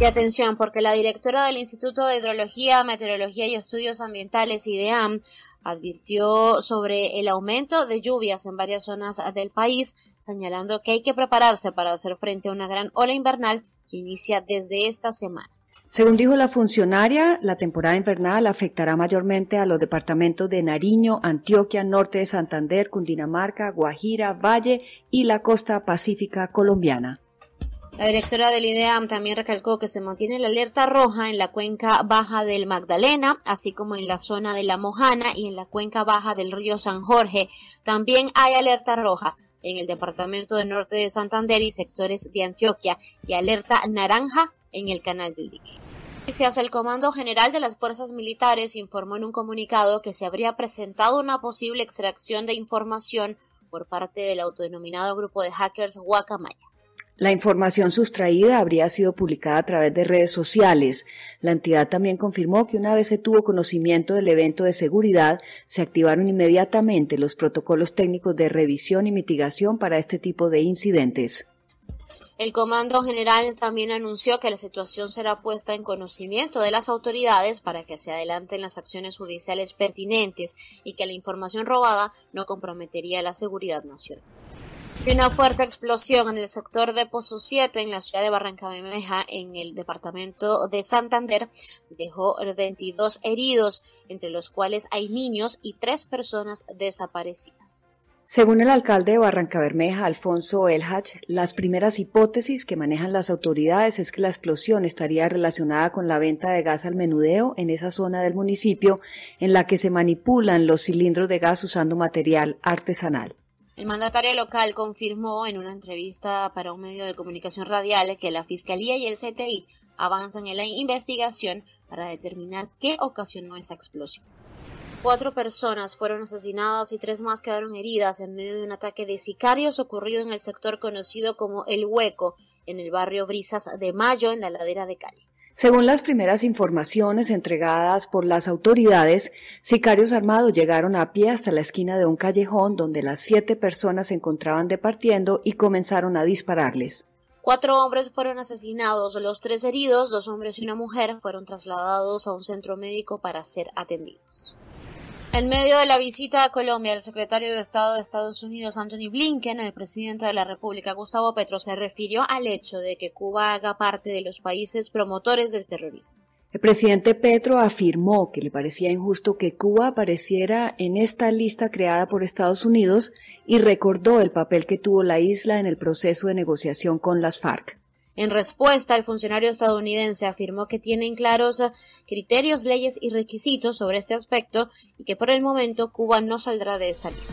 Y atención, porque la directora del Instituto de Hidrología, Meteorología y Estudios Ambientales, IDEAM, advirtió sobre el aumento de lluvias en varias zonas del país, señalando que hay que prepararse para hacer frente a una gran ola invernal que inicia desde esta semana. Según dijo la funcionaria, la temporada invernal afectará mayormente a los departamentos de Nariño, Antioquia, Norte de Santander, Cundinamarca, Guajira, Valle y la costa pacífica colombiana. La directora del IDEAM también recalcó que se mantiene la alerta roja en la cuenca baja del Magdalena, así como en la zona de La Mojana y en la cuenca baja del río San Jorge. También hay alerta roja en el departamento del norte de Santander y sectores de Antioquia y alerta naranja en el canal del dique. El Comando General de las Fuerzas Militares informó en un comunicado que se habría presentado una posible extracción de información por parte del autodenominado grupo de hackers Guacamaya. La información sustraída habría sido publicada a través de redes sociales. La entidad también confirmó que una vez se tuvo conocimiento del evento de seguridad, se activaron inmediatamente los protocolos técnicos de revisión y mitigación para este tipo de incidentes. El Comando General también anunció que la situación será puesta en conocimiento de las autoridades para que se adelanten las acciones judiciales pertinentes y que la información robada no comprometería la seguridad nacional una fuerte explosión en el sector de Pozo 7 en la ciudad de Barranca Bermeja en el departamento de Santander dejó 22 heridos, entre los cuales hay niños y tres personas desaparecidas. Según el alcalde de Barranca Bermeja, Alfonso Elhach, las primeras hipótesis que manejan las autoridades es que la explosión estaría relacionada con la venta de gas al menudeo en esa zona del municipio en la que se manipulan los cilindros de gas usando material artesanal. El mandatario local confirmó en una entrevista para un medio de comunicación radial que la Fiscalía y el CTI avanzan en la investigación para determinar qué ocasionó esa explosión. Cuatro personas fueron asesinadas y tres más quedaron heridas en medio de un ataque de sicarios ocurrido en el sector conocido como El Hueco, en el barrio Brisas de Mayo, en la ladera de Cali. Según las primeras informaciones entregadas por las autoridades, sicarios armados llegaron a pie hasta la esquina de un callejón donde las siete personas se encontraban departiendo y comenzaron a dispararles. Cuatro hombres fueron asesinados, los tres heridos, dos hombres y una mujer fueron trasladados a un centro médico para ser atendidos. En medio de la visita a Colombia, el secretario de Estado de Estados Unidos, Anthony Blinken, el presidente de la República, Gustavo Petro, se refirió al hecho de que Cuba haga parte de los países promotores del terrorismo. El presidente Petro afirmó que le parecía injusto que Cuba apareciera en esta lista creada por Estados Unidos y recordó el papel que tuvo la isla en el proceso de negociación con las FARC. En respuesta, el funcionario estadounidense afirmó que tienen claros ah, criterios, leyes y requisitos sobre este aspecto y que por el momento Cuba no saldrá de esa lista.